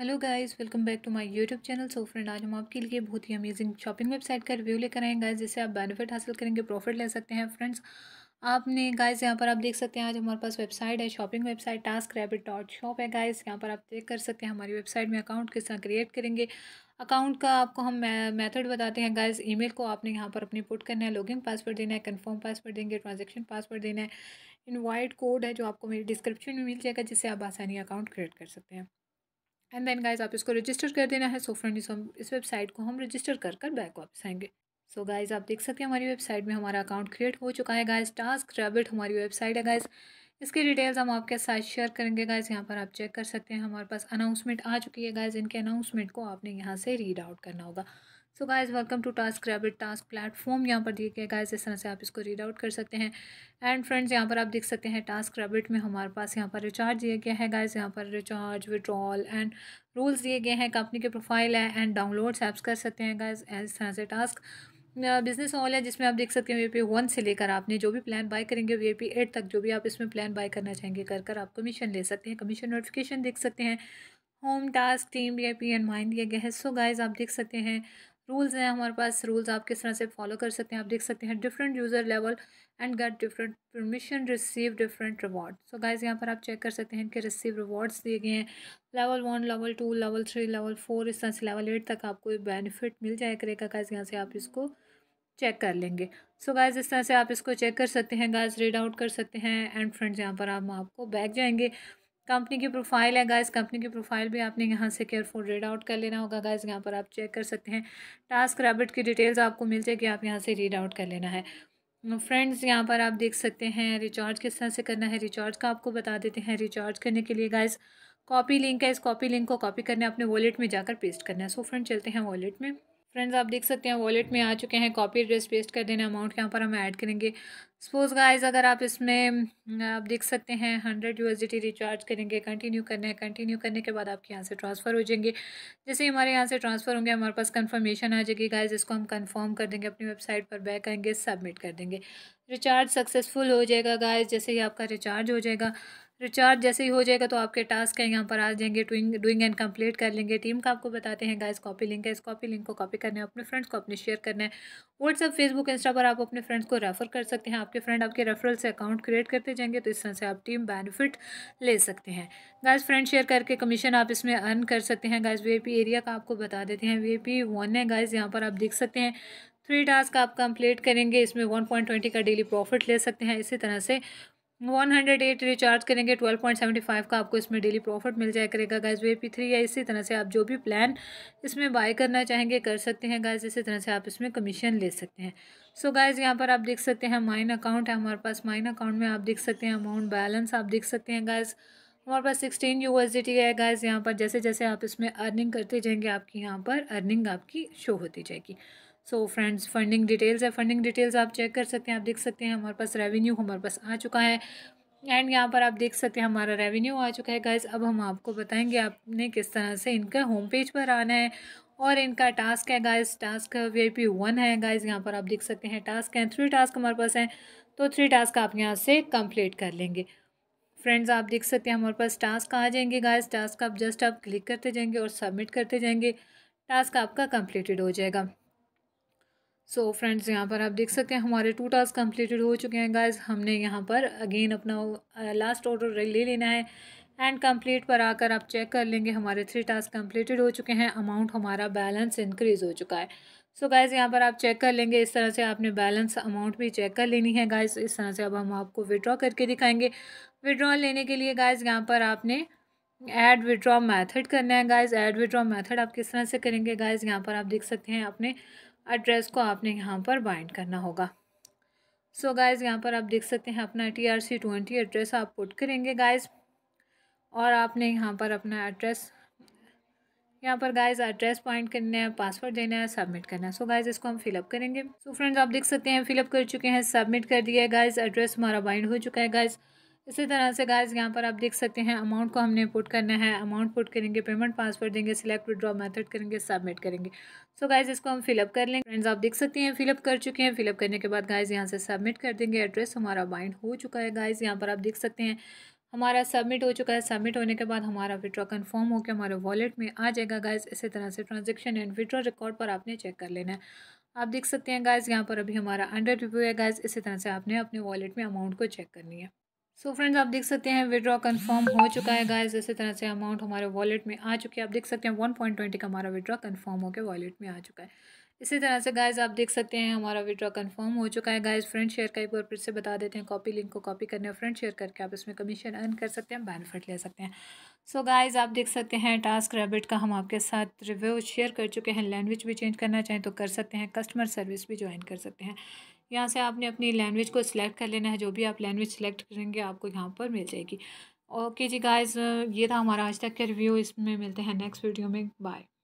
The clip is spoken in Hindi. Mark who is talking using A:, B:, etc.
A: hello guys welcome back to my YouTube channel so friend आज हम आपके लिए बहुत ही अमेजिंग शॉपिंग वेबसाइट का रिव्यू लेकर आए गाइस जिससे आप बेनिफिट हासिल करेंगे प्रॉफिट ले सकते हैं फ्रेंड्स आपने गाइस यहाँ पर आप देख सकते हैं आज हमारे पास वेबसाइट है shopping website task rabbit dot shop है गाइज यहाँ पर आप चेक कर सकते हैं हमारी वेबसाइट में अकाउंट किस तरह क्रिएट करेंगे अकाउंट का आपको हम मेथड बताते हैं गाइस ईमेल को आपने यहाँ पर अपनी पुट करना है लॉगिन पासवर्ड देना है कंफर्म पासवर्ड देंगे ट्रांजैक्शन पासवर्ड देना है इनवाइट कोड है जो आपको मेरी डिस्क्रिप्शन में मिल जाएगा जिससे आप आसानी अकाउंट क्रिएट कर सकते हैं एंड देन गाइज आप इसको रजिस्टर कर देना है सो फ्रेंड्स हम इस वेबसाइट को हम रजिस्टर कर कर बैक वापस आएंगे सो so गाइज़ आप देख सकते हैं हमारी वेबसाइट में हमारा अकाउंट क्रिएट हो चुका है गाइज टास्क रेबिट हमारी वेबसाइट है गाइज़ इसकी डिटेल्स हम आपके साथ शेयर करेंगे गाइज़ यहाँ पर आप चेक कर सकते हैं हमारे पास अनाउंसमेंट आ चुकी है गाइज़ इनके अनाउंसमेंट को आपने यहाँ से रीड आउट करना होगा so guys welcome to task rabbit task platform यहाँ पर दिए गए गाइस इस तरह से आप इसको रीड आउट कर सकते हैं एंड फ्रेंड्स यहाँ पर आप देख सकते हैं टास्क रैबिट में हमारे पास यहाँ पर रिचार्ज दिया गया है गाइज यहाँ पर रिचार्ज विड्रॉल एंड रूल्स दिए गए हैं कंपनी के प्रोफाइल है एंड डाउनलोड्स ऐप्स कर सकते हैं गाइज इस तरह से टास्क बिज़नेस हॉल है जिसमें आप देख सकते हैं वी पी वन से लेकर आपने जो भी प्लान बाय करेंगे वी पी एट तक जो भी आप इसमें प्लान बाय करना चाहेंगे कर कर आप कमीशन ले सकते हैं कमीशन नोटिफिकेशन देख सकते हैं home task team V I P and mind दिया गया है सो गाइज आप देख सकते हैं रूल्स हैं हमारे पास रूल्स आप किस तरह से फॉलो कर सकते हैं आप देख सकते हैं different user level and get different permission receive different reward so guys यहाँ पर आप चेक कर सकते हैं कि रिसीव रिवॉर्ड्स दिए गए हैं level one level two level three level four इस तरह से लेवल एट तक आपको बेनिफिट मिल जाए करेगा गाइज यहाँ से आप इसको चेक कर लेंगे सो गाइज इस तरह से आप इसको चेक कर सकते हैं गाइज रीड आउट कर सकते हैं एंड फ्रेंड्स यहाँ पर हम आपको बैक जाएंगे कंपनी की प्रोफाइल है गाइस कंपनी की प्रोफाइल भी आपने यहाँ से केयरफुल रीड आउट कर लेना होगा गाइस यहाँ पर आप चेक कर सकते हैं टास्क रैबिट की डिटेल्स आपको मिल जाएगी आप यहाँ से रीड आउट कर लेना है फ्रेंड्स यहाँ पर आप देख सकते हैं रिचार्ज किस तरह से करना है रिचार्ज का आपको बता देते हैं रिचार्ज करने के लिए गाइस कॉपी लिंक है इस कॉपी लिंक को कॉपी करना है अपने वॉलेट में जाकर पेस्ट करना है सो फ्रेंड चलते हैं वॉलेट में फ्रेंड्स आप देख सकते हैं वॉलेट में आ चुके हैं कॉपी एड्रेस पेस्ट कर देना अमाउंट यहाँ पर हम ऐड करेंगे सपोज गाइस अगर आप इसमें आप देख सकते हैं हंड्रेड यू रिचार्ज करेंगे कंटिन्यू करना है कंटिन्यू करने के बाद आपके यहाँ से ट्रांसफ़र हो जाएंगे जैसे ही हमारे यहाँ से ट्रांसफ़र होंगे हमारे पास कंफर्मेशन आ जाएगी गाइस इसको हम कंफर्म कर देंगे अपनी वेबसाइट पर बैक आएंगे सबमिट कर देंगे रिचार्ज सक्सेसफुल हो जाएगा गाइज जैसे ही आपका रिचार्ज हो जाएगा रिचार्ज जैसे ही हो जाएगा तो आपके टास्क है यहाँ पर आ जाएंगे डूइंग डूइंग एंड कंप्लीट कर लेंगे टीम का आपको बताते हैं गाइस कॉपी लिंक है इस कॉपी लिंक को कॉपी करना है अपने फ्रेंड्स को अपने शेयर करना है व्हाट्सअप फेसबुक इंस्टा पर आप अपने फ्रेंड्स को रेफर कर सकते हैं आपके फ्रेंड आपके रेफरल से अकाउंट क्रिएट करते जाएंगे तो इस तरह से आप टीम बेनिफिट ले सकते हैं गाइज फ्रेंड शेयर करके कमीशन आप इसमें अर्न कर सकते हैं गाइज वी एरिया का आपको बता देते हैं वी पी वन है गाइज यहाँ पर आप देख सकते हैं थ्री टास्क आप कंप्लीट करेंगे इसमें वन पॉइंट ट्वेंटी का डेली प्रॉफिट ले सकते हैं इसी तरह से वन हंड्रेड एट रिचार्ज करेंगे ट्वेल्व पॉइंट सेवेंटी फाइव का आपको इसमें डेली प्रॉफिट मिल जाए करेगा गाइज वे पी थ्री या इसी तरह से आप जो भी प्लान इसमें बाय करना चाहेंगे कर सकते हैं गाइज इसी तरह से आप इसमें कमीशन ले सकते हैं सो गाइज यहाँ पर आप देख सकते हैं माइन अकाउंट है हमारे पास माइन अकाउंट में आप देख सकते हैं अमाउंट बैलेंस आप देख सकते हैं गाइज़ हमारे पास सिक्सटीन यू एस है गाइज यहाँ पर जैसे जैसे आप इसमें अर्निंग करते जाएंगे आपकी यहाँ पर अर्निंग आपकी शो होती जाएगी सो फ्रेंड्स फंडिंग डिटेल्स है फंडिंग डिटेल्स आप चेक कर सकते हैं आप देख सकते हैं हमारे पास रेवेन्यू हमारे पास आ चुका है एंड यहाँ पर आप देख सकते हैं हमारा रेवेन्यू आ चुका है गाइज अब हम आपको बताएंगे आपने किस तरह से इनका होम पेज पर आना है और इनका टास्क है guys task V I P one है गाइज यहाँ पर आप देख सकते हैं टास्क हैं थ्री टास्क हमारे पास हैं तो थ्री टास्क आप यहाँ से कंप्लीट कर लेंगे फ्रेंड्स आप देख सकते हैं हमारे पास टास्क आ जाएंगे गाइज टास्क आप जस्ट आप क्लिक करते जाएंगे और सबमिट करते जाएंगे टास्क आपका कंप्लीटेड हो जाएगा सो so, फ्रेंड्स यहाँ पर आप देख सकते हैं हमारे टू टास्क कंप्लीटेड हो चुके हैं गाइज हमने यहाँ पर अगेन अपना uh, लास्ट ऑर्डर ले लेना है एंड कंप्लीट पर आकर आप चेक कर लेंगे हमारे थ्री टास्क कंप्लीटेड हो चुके हैं अमाउंट हमारा बैलेंस इंक्रीज़ हो चुका है सो so गाइज़ यहाँ पर आप चेक कर लेंगे इस तरह से आपने बैलेंस अमाउंट भी चेक कर लेनी है गाइज़ इस तरह से अब हम आपको विड्रॉ करके दिखाएंगे विड्रॉ लेने के लिए गाइज़ यहाँ पर आपने एड विड्रॉ मैथड करना है गाइज़ एड विड्रॉ मैथड आप किस तरह से करेंगे गाइज़ यहाँ पर आप देख सकते हैं आपने एड्रेस को आपने यहाँ पर बाइंड करना होगा सो गाइज़ यहाँ पर आप देख सकते हैं अपना T R C twenty address आप पुट करेंगे गाइज़ और आपने यहाँ पर अपना एड्रेस यहाँ पर गाइज एड्रेस पॉइंट करना है पासवर्ड देना है सबमिट करना है सो so गाइज इसको हम फिलअप करेंगे सो so फ्रेंड्स आप देख सकते हैं फिलअप कर चुके हैं सबमिट कर दिया है गाइज एड्रेस हमारा बाइंड हो चुका है गाइज़ इसी तरह से गाइज यहाँ पर आप देख सकते हैं अमाउंट को हमने पुट करना है अमाउंट पुट करेंगे पेमेंट पासवर्ड देंगे सिलेक्ट विड्रॉ मेथड करेंगे सबमिट करेंगे सो so गाइज इसको हम फिलअप कर लेंगे फ्रेंड्स आप देख सकते हैं फिलअप कर चुके हैं फिलअप करने के बाद गाइज यहाँ से सबमिट कर देंगे एड्रेस हमारा बाइंड हो चुका है गाइज यहाँ पर आप देख सकते हैं हमारा सबमिट हो चुका है सबमिट होने के बाद हमारा विड्रॉ कन्फर्म होकर हमारे वॉलेट में आ जाएगा गाइज इसी तरह से ट्रांजेक्शन एंड विड्रॉ रिकॉर्ड पर आपने चेक कर लेना है आप देख सकते हैं गाइज यहाँ पर अभी हमारा अंडर रिव्यू है गाइज इसी तरह से आपने अपने वॉलेट में अमाउंट को चेक करनी है सो so फ्रेंड्स आप देख सकते हैं विड्रॉ कंफर्म हो चुका है गाइस इसी तरह से अमाउंट हमारे वॉलेट में आ चुकी है आप देख सकते हैं वन पॉइंट ट्वेंटी का हमारा विड्रॉ कंफर्म होकर वॉलेट में आ चुका है इसी तरह से गाइस आप देख सकते हैं हमारा विड्रॉ कंफर्म हो चुका है गाइस फ्रेंड शेयर का एक बार फिर से बता देते हैं कॉपी लिंक को कॉपी करने और फ्रेंड शेयर करके आप इसमें कमीशन अर्न कर सकते हैं बेनिफिट ले सकते हैं सो so गाइस आप देख सकते हैं टास्क रैबिट का हम आपके साथ रिव्यू शेयर कर चुके हैं लैंग्वेज भी चेंज करना चाहें तो कर सकते हैं कस्टमर सर्विस भी ज्वाइन कर सकते हैं यहाँ से आपने अपनी लैंग्वेज को सिलेक्ट कर लेना है जो भी आप लैंग्वेज सेलेक्ट करेंगे आपको यहाँ पर मिल जाएगी ओके जी गाइज ये था हमारा आज तक का रिव्यू इसमें मिलते हैं नेक्स्ट वीडियो में बाय